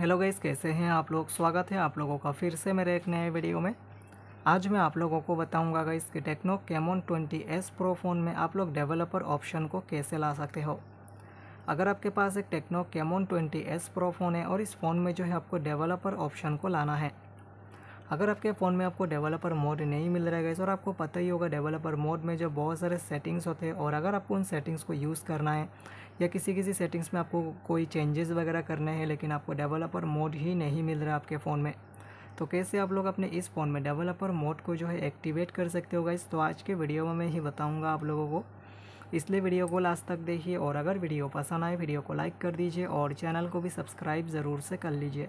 hello guys कैसे हैं आप लोग स्वागत है आप लोगों का फिर से मेरे एक नए वीडियो में आज मैं आप लोगों को बताऊंगा गाइस कि Tecno Camon twenty S pro phone में आप लोग डेवलपर ऑप्शन को कैसे ला सकते हो अगर आपके पास एक Tecno Camon twenty S pro phone है और इस फ़ोन में जो है आपको डेवलपर ऑप्शन को लाना है अगर आपके फ़ोन में आपको डेवलपर मोड नहीं मिल रहा है गाइस और आपको पता ही होगा डेवलपर मोड में जो बहुत सारे सेटिंग्स होते हैं और अगर आपको उन सेटिंग्स को यूज़ करना है या किसी किसी सेटिंग्स में आपको कोई चेंजेस वगैरह करने हैं लेकिन आपको डेवलपर मोड ही नहीं मिल रहा आपके फ़ोन में तो कैसे आप लोग अपने इस फ़ोन में डेवलपर मोड को जो है एक्टिवेट कर सकते हो इस तो आज के वीडियो में मैं ही बताऊँगा आप लोगों को इसलिए वीडियो को लास्ट तक देखिए और अगर वीडियो पसंद आए वीडियो को लाइक कर दीजिए और चैनल को भी सब्सक्राइब ज़रूर से कर लीजिए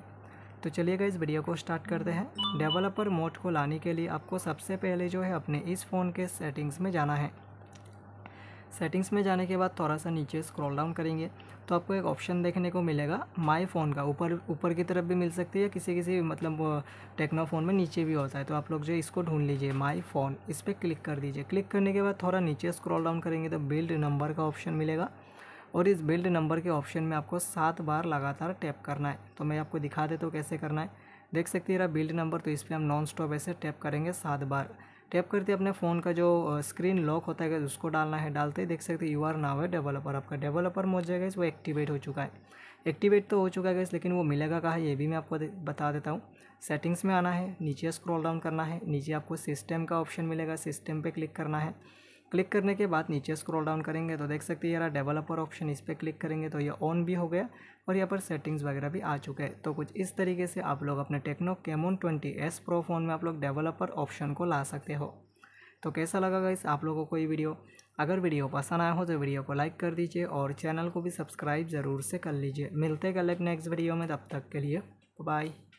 तो चलिएगा इस वीडियो को स्टार्ट करते हैं डेवलपर मोड को लाने के लिए आपको सबसे पहले जो है अपने इस फ़ोन के सेटिंग्स में जाना है सेटिंग्स में जाने के बाद थोड़ा सा नीचे स्क्रॉल डाउन करेंगे तो आपको एक ऑप्शन देखने को मिलेगा माई फ़ोन का ऊपर ऊपर की तरफ भी मिल सकती है या किसी किसी मतलब टेक्नो फ़ोन में नीचे भी होता है तो आप लोग जो इसको ढूंढ लीजिए माई फ़ोन इस पर क्लिक कर दीजिए क्लिक करने के बाद थोड़ा नीचे स्क्रॉल डाउन करेंगे तो बिल्ड नंबर का ऑप्शन मिलेगा और इस बिल्ड नंबर के ऑप्शन में आपको सात बार लगातार टैप करना है तो मैं आपको दिखा देता हूँ कैसे करना है देख सकते हैं बिल्ड नंबर तो इस पर हम नॉन स्टॉप ऐसे टैप करेंगे सात बार टैप करते अपने फ़ोन का जो स्क्रीन लॉक होता है उसको डालना है डालते ही देख सकते यू आर नाव है डेवलपर आपका डेवलपर मोच जाएगा वो एक्टिवेट हो चुका है एक्टिवेट तो हो चुका है लेकिन वो मिलेगा कहाँ ये भी मैं आपको बता देता हूँ सेटिंग्स में आना है नीचे स्क्रॉल डाउन करना है नीचे आपको सिस्टम का ऑप्शन मिलेगा सिस्टम पर क्लिक करना है क्लिक करने के बाद नीचे स्क्रॉल डाउन करेंगे तो देख सकते हैं यार डेवलपर ऑप्शन इस पर क्लिक करेंगे तो ये ऑन भी हो गया और यहाँ पर सेटिंग्स वगैरह भी आ चुके हैं तो कुछ इस तरीके से आप लोग अपने Tecno Camon twenty S pro phone में आप लोग डेवलपर ऑप्शन को ला सकते हो तो कैसा लगा इस आप लोगों को ये वीडियो अगर वीडियो पसंद आया हो तो वीडियो को लाइक कर दीजिए और चैनल को भी सब्सक्राइब ज़रूर से कर लीजिए मिलते हैं कल नेक्स्ट वीडियो में तब तक के लिए बाय